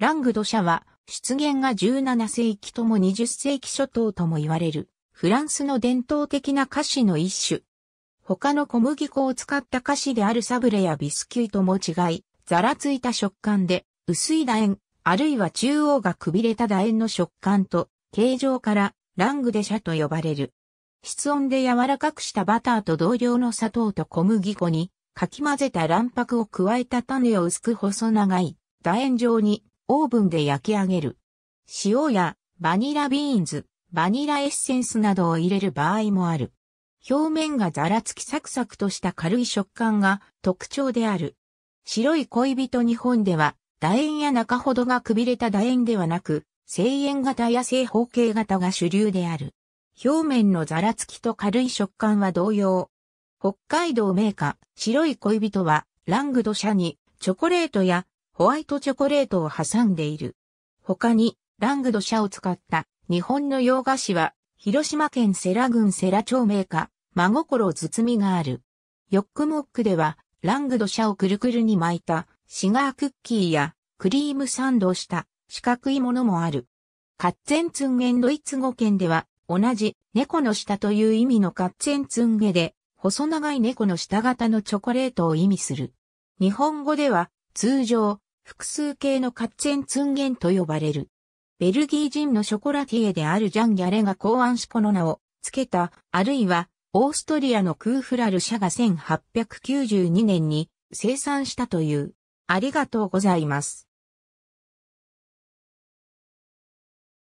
ラングド社は、出現が17世紀とも20世紀初頭とも言われる、フランスの伝統的な菓子の一種。他の小麦粉を使った菓子であるサブレやビスキュイとも違い、ざらついた食感で、薄い楕円、あるいは中央がくびれた楕円の食感と、形状から、ラングデシャと呼ばれる。室温で柔らかくしたバターと同量の砂糖と小麦粉に、かき混ぜた卵白を加えた種を薄く細長い、楕円状にオーブンで焼き上げる。塩やバニラビーンズ、バニラエッセンスなどを入れる場合もある。表面がざらつきサクサクとした軽い食感が特徴である。白い恋人日本では、楕円や中ほどがくびれた楕円ではなく、正円型や正方形型が主流である。表面のざらつきと軽い食感は同様。北海道銘菓白い恋人は、ラングド社に、チョコレートやホワイトチョコレートを挟んでいる。他に、ラングド社を使った日本の洋菓子は、広島県セラ郡セラ町名家、真心包みがある。ヨックモックでは、ラングド社をくるくるに巻いた、シガークッキーや、クリームサンドをした四角いものもある。カッツェンツンゲンドイツ語圏では、同じ猫の下という意味のカッツェンツンゲで、細長い猫の下型のチョコレートを意味する。日本語では、通常、複数形のカッツェンツンゲンと呼ばれる。ベルギー人のショコラティエであるジャン・ギャレが考案しこの名を付けた、あるいは、オーストリアのクーフラル社が1892年に生産したという。ありがとうございます。